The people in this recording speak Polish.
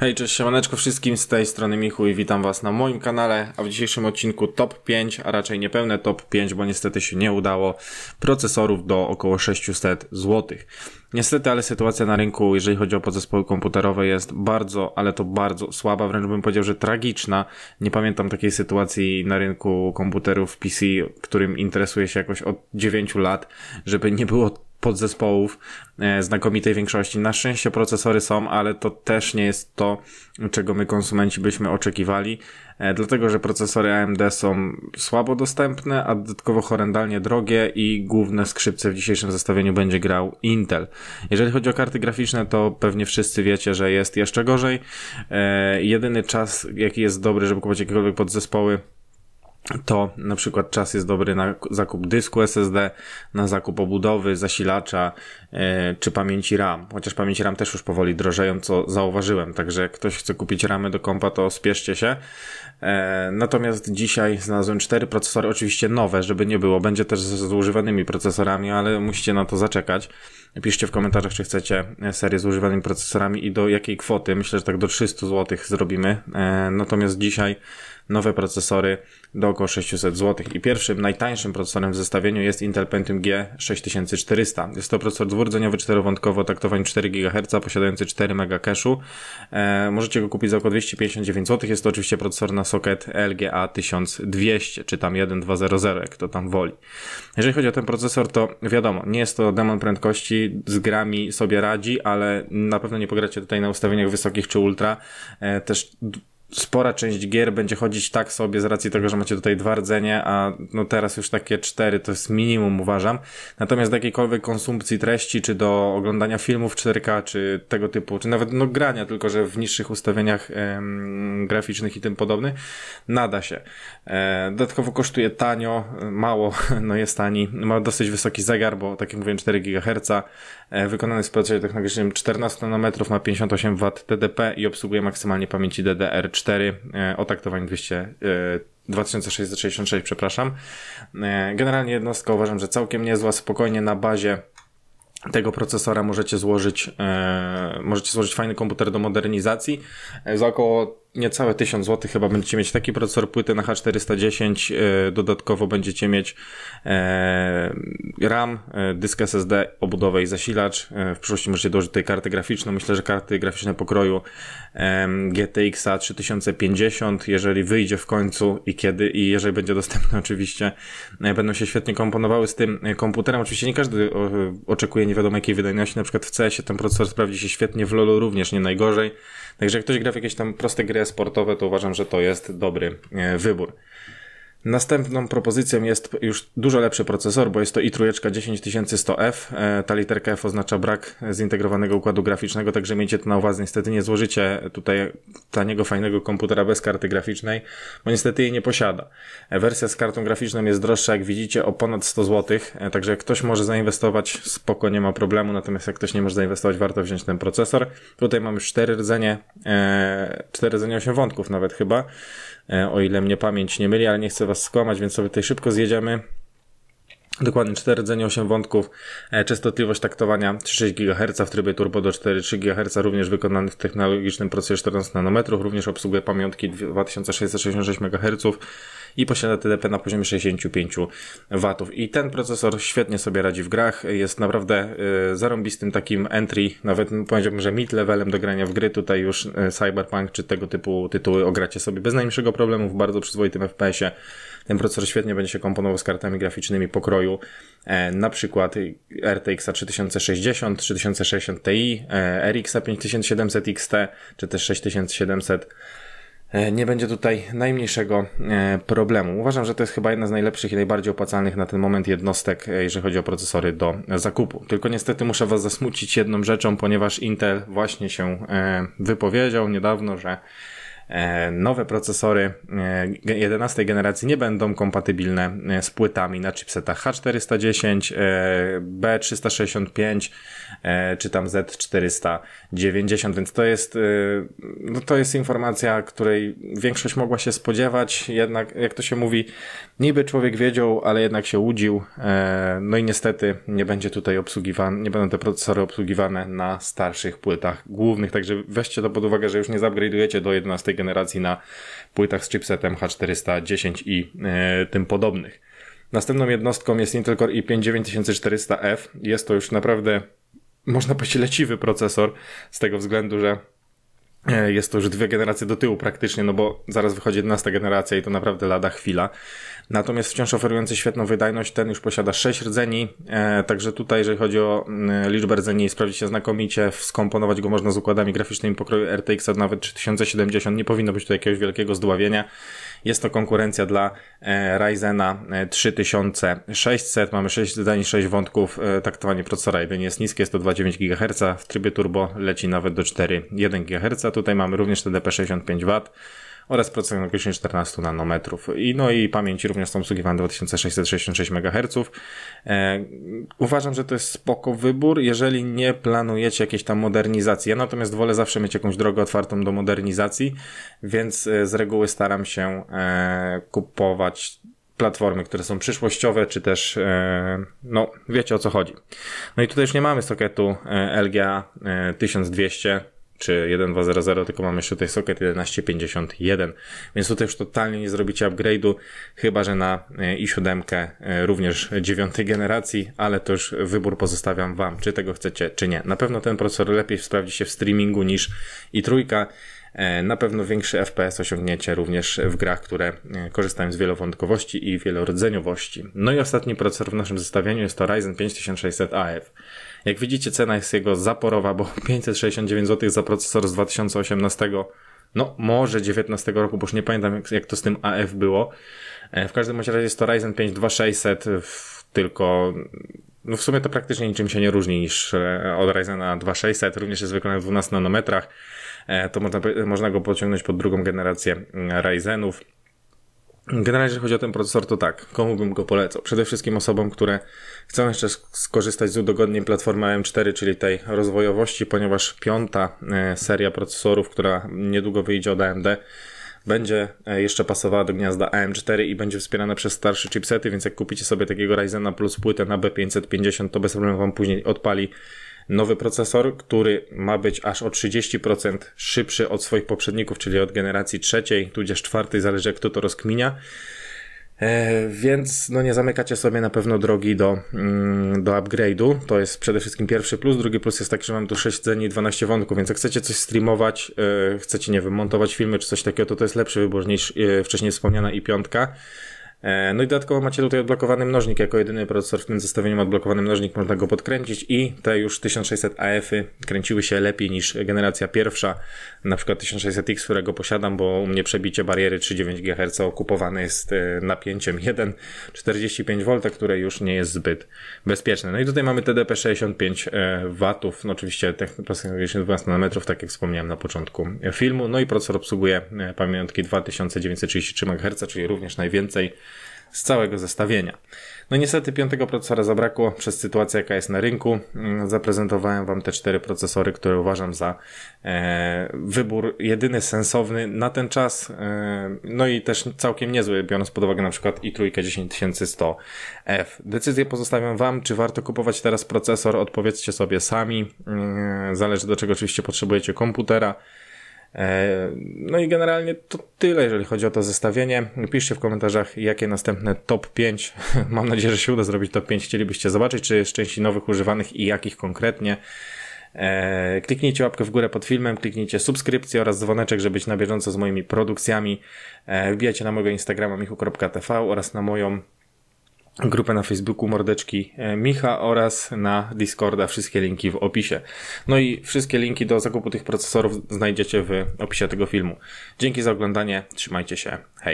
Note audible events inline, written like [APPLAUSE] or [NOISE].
Hej, cześć, siemaneczko wszystkim, z tej strony Michu i witam was na moim kanale, a w dzisiejszym odcinku top 5, a raczej niepełne top 5, bo niestety się nie udało, procesorów do około 600 zł. Niestety, ale sytuacja na rynku, jeżeli chodzi o podzespoły komputerowe jest bardzo, ale to bardzo słaba, wręcz bym powiedział, że tragiczna. Nie pamiętam takiej sytuacji na rynku komputerów PC, którym interesuję się jakoś od 9 lat, żeby nie było podzespołów e, znakomitej większości. Na szczęście procesory są, ale to też nie jest to, czego my konsumenci byśmy oczekiwali, e, dlatego że procesory AMD są słabo dostępne, a dodatkowo horrendalnie drogie i główne skrzypce w dzisiejszym zestawieniu będzie grał Intel. Jeżeli chodzi o karty graficzne, to pewnie wszyscy wiecie, że jest jeszcze gorzej. E, jedyny czas, jaki jest dobry, żeby kupować jakiekolwiek podzespoły, to na przykład czas jest dobry na zakup dysku SSD, na zakup obudowy, zasilacza yy, czy pamięci RAM. Chociaż pamięci RAM też już powoli drożeją, co zauważyłem. Także jak ktoś chce kupić ramy do kompa, to spieszcie się. E, natomiast dzisiaj znalazłem cztery procesory, oczywiście nowe, żeby nie było. Będzie też z używanymi procesorami, ale musicie na to zaczekać. Piszcie w komentarzach, czy chcecie serię z używanymi procesorami i do jakiej kwoty. Myślę, że tak do 300 zł zrobimy. E, natomiast dzisiaj nowe procesory do około 600 zł. I pierwszym, najtańszym procesorem w zestawieniu jest Intel Pentium G6400. Jest to procesor dwurdzeniowy, czterowątkowy, o taktowaniu 4 GHz, posiadający 4 MB cache'u. E, możecie go kupić za około 259 zł. Jest to oczywiście procesor na soket LGA 1200 czy tam 1200, jak kto tam woli. Jeżeli chodzi o ten procesor, to wiadomo, nie jest to demon prędkości, z grami sobie radzi, ale na pewno nie pogracie tutaj na ustawieniach wysokich czy ultra. E, też spora część gier będzie chodzić tak sobie z racji tego, że macie tutaj dwa rdzenie, a no teraz już takie cztery to jest minimum uważam. Natomiast do jakiejkolwiek konsumpcji treści, czy do oglądania filmów 4K, czy tego typu, czy nawet no grania, tylko że w niższych ustawieniach em, graficznych i tym podobny, nada się. E, dodatkowo kosztuje tanio, mało, [LAUGHS] no jest tani, ma dosyć wysoki zegar, bo tak jak mówiłem 4 GHz, e, wykonany z procesorem technologicznym 14 nanometrów, ma 58 W TDP i obsługuje maksymalnie pamięci DDR4 4 e, o taktowaniu 200, 2666, e, przepraszam. E, generalnie jednostka uważam, że całkiem niezła, spokojnie na bazie tego procesora możecie złożyć, możecie złożyć fajny komputer do modernizacji za około niecałe 1000 zł chyba będziecie mieć taki procesor płyty na H410, e, dodatkowo będziecie mieć e, RAM, e, dysk SSD, obudowę i zasilacz. W przyszłości możecie dołożyć tutaj karty graficzne Myślę, że karty graficzne pokroju GTX 3050, jeżeli wyjdzie w końcu i kiedy i jeżeli będzie dostępne [LAUGHS] oczywiście, będą się świetnie komponowały z tym komputerem. Oczywiście nie każdy oczekuje nie wiadomo jakiej wydajności, na przykład w CS-ie ten procesor sprawdzi się świetnie, w LoLu również nie najgorzej. Także jak ktoś gra w jakieś tam proste gry sportowe, to uważam, że to jest dobry e, wybór. Następną propozycją jest już dużo lepszy procesor, bo jest to i3 10100F. E, ta literka F oznacza brak zintegrowanego układu graficznego, także miejcie to na uwadze. Niestety nie złożycie tutaj taniego, fajnego komputera bez karty graficznej, bo niestety jej nie posiada. E, wersja z kartą graficzną jest droższa, jak widzicie, o ponad 100 zł, e, także jak ktoś może zainwestować, spoko, nie ma problemu, natomiast jak ktoś nie może zainwestować, warto wziąć ten procesor. Tutaj mam już 4 rdzenie, 4 rdzenie 8 wątków nawet chyba, o ile mnie pamięć nie myli, ale nie chcę was was skłamać, więc sobie tutaj szybko zjedziemy. Dokładnie 4 rdzenie, 8 wątków, e, częstotliwość taktowania 3,6 GHz w trybie turbo do 4,3 GHz, również wykonany w technologicznym procesie 14 nanometrów, również obsługuje pamiątki 2666 MHz i posiada TDP na poziomie 65 W. I ten procesor świetnie sobie radzi w grach, jest naprawdę y, zarąbistym takim entry, nawet powiedziałbym, że mid-levelem do grania w gry. Tutaj już y, Cyberpunk czy tego typu tytuły ogracie sobie bez najmniejszego problemu w bardzo przyzwoitym FPS-ie. Ten procesor świetnie będzie się komponował z kartami graficznymi pokroju, e, na przykład RTX 3060, 3060 Ti, e, RX 5700 XT, czy też 6700 E, nie będzie tutaj najmniejszego e, problemu. Uważam, że to jest chyba jedna z najlepszych i najbardziej opłacalnych na ten moment jednostek, e, jeżeli chodzi o procesory do zakupu. Tylko niestety muszę Was zasmucić jedną rzeczą, ponieważ Intel właśnie się wypowiedział niedawno, że E, nowe procesory 11 e, generacji nie będą kompatybilne e, z płytami na chipsetach H410, B365 czy tam Z490, więc to jest, no to jest informacja, której większość mogła się spodziewać, jednak jak to się mówi, niby człowiek wiedział, ale jednak się łudził, no i niestety nie będzie tutaj obsługiwane, nie będą te procesory obsługiwane na starszych płytach głównych, także weźcie to pod uwagę, że już nie zupgrade'ujecie do 11 generacji na płytach z chipsetem H410 i e, tym podobnych. Następną jednostką jest Intel Core i5-9400F. Jest to już naprawdę, można powiedzieć, leciwy procesor z tego względu, że E, jest to już dwie generacje do tyłu praktycznie, no bo zaraz wychodzi jedenasta generacja i to naprawdę lada chwila. Natomiast wciąż oferujący świetną wydajność, ten już posiada 6 rdzeni, e, także tutaj jeżeli chodzi o mm, liczbę rdzeni sprawdzi się znakomicie, skomponować go można z układami graficznymi pokroju RTX nawet 3070, nie powinno być tu jakiegoś wielkiego zdławienia. Jest to konkurencja dla e, Ryzena 3600, mamy 6 rdzeni, 6 wątków, taktowanie procesora jedynie jest niskie, 129 GHz, w trybie turbo leci nawet do 4,1 GHz, Tutaj mamy również TDP 65W oraz procesor jednocześnie 14 nanometrów. I, no i pamięci również są obsługiwane 2666 MHz. E, uważam, że to jest spoko wybór, jeżeli nie planujecie jakiejś tam modernizacji. Ja natomiast wolę zawsze mieć jakąś drogę otwartą do modernizacji, więc e, z reguły staram się e, kupować platformy, które są przyszłościowe, czy też, e, no, wiecie o co chodzi. No i tutaj już nie mamy sokietu e, LGA 1200, czy 1.2.0.0, tylko mamy jeszcze tutaj socket 1151, więc tutaj już totalnie nie zrobicie upgrade'u, chyba że na e, i7 e, również 9 generacji, ale to już wybór pozostawiam Wam, czy tego chcecie, czy nie. Na pewno ten procesor lepiej sprawdzi się w streamingu niż i trójka. E, na pewno większy FPS osiągniecie również w grach, które korzystają z wielowątkowości i wielorodzeniowości. No i ostatni procesor w naszym zestawieniu jest to Ryzen 5600 AF. Jak widzicie, cena jest jego zaporowa, bo 569 [LAUGHS] zł za procesor z 2018, no może 19 roku, bo już nie pamiętam jak, jak to z tym AF było. E, w każdym razie jest to Ryzen 5 2600, e, tylko no w sumie to praktycznie niczym się nie różni niż e, od Ryzena 2600, również jest wykonany w 12 nanometrach. To można, można go pociągnąć pod drugą generację mm, Ryzenów. Generalnie, jeżeli chodzi o ten procesor, to tak, komu bym go polecał? Przede wszystkim osobom, które chcą jeszcze skorzystać z udogodnień platformy AM4, czyli tej rozwojowości, ponieważ piąta e, seria procesorów, która niedługo wyjdzie od AMD, będzie e, jeszcze pasowała do gniazda AM4 i będzie wspierana przez starsze chipsety, więc jak kupicie sobie takiego Ryzena plus płytę na B550, to bez problemu wam później odpali nowy procesor, który ma być aż o 30% szybszy od swoich poprzedników, czyli od generacji trzeciej, tudzież czwartej, zależy jak kto to rozkminia. E, więc no nie zamykacie sobie na pewno drogi do, mm, do upgrade'u. To jest przede wszystkim pierwszy plus. Drugi plus jest taki, że mam tu 6 dni i 12 wątków, więc jak chcecie coś streamować, e, chcecie, nie wiem, montować filmy czy coś takiego, to to jest lepszy wybór niż e, wcześniej wspomniana i piątka. E, no i dodatkowo macie tutaj odblokowany mnożnik, jako jedyny procesor w tym zestawieniu ma odblokowany mnożnik, można go podkręcić i te już 1600 AF-y kręciły się lepiej niż generacja pierwsza, na przykład 1600X, którego posiadam, bo u mnie przebicie bariery 3,9 GHz okupowane jest e, napięciem 1,45V, które już nie jest zbyt bezpieczne. No i tutaj mamy TDP 65 W, no oczywiście procesor 12 nanometrów, tak jak wspomniałem na początku filmu, no i procesor obsługuje e, pamiątki 2933 MHz, czyli również najwięcej z całego zestawienia. No niestety piątego procesora zabrakło przez sytuację, jaka jest na rynku. Mm, zaprezentowałem Wam te cztery procesory, które uważam za e, wybór jedyny sensowny na ten czas. E, no i też całkiem niezły, biorąc pod uwagę na przykład i trójkę 10100F. Decyzję pozostawiam Wam, czy warto kupować teraz procesor. Odpowiedzcie sobie sami. E, zależy do czego oczywiście potrzebujecie komputera. E, no i generalnie to tyle, jeżeli chodzi o to zestawienie. Piszcie w komentarzach, jakie następne top 5, [LAUGHS] mam nadzieję, że się uda zrobić top 5, chcielibyście zobaczyć, czy jest części nowych używanych i jakich konkretnie. E, kliknijcie łapkę w górę pod filmem, kliknijcie subskrypcję oraz dzwoneczek, żeby być na bieżąco z moimi produkcjami. E, wbijajcie na mojego Instagrama michu.tv oraz na moją grupę na Facebooku Mordeczki e, Micha oraz na Discorda. Wszystkie linki w opisie. No i wszystkie linki do zakupu tych procesorów znajdziecie w opisie tego filmu. Dzięki za oglądanie, trzymajcie się, hej!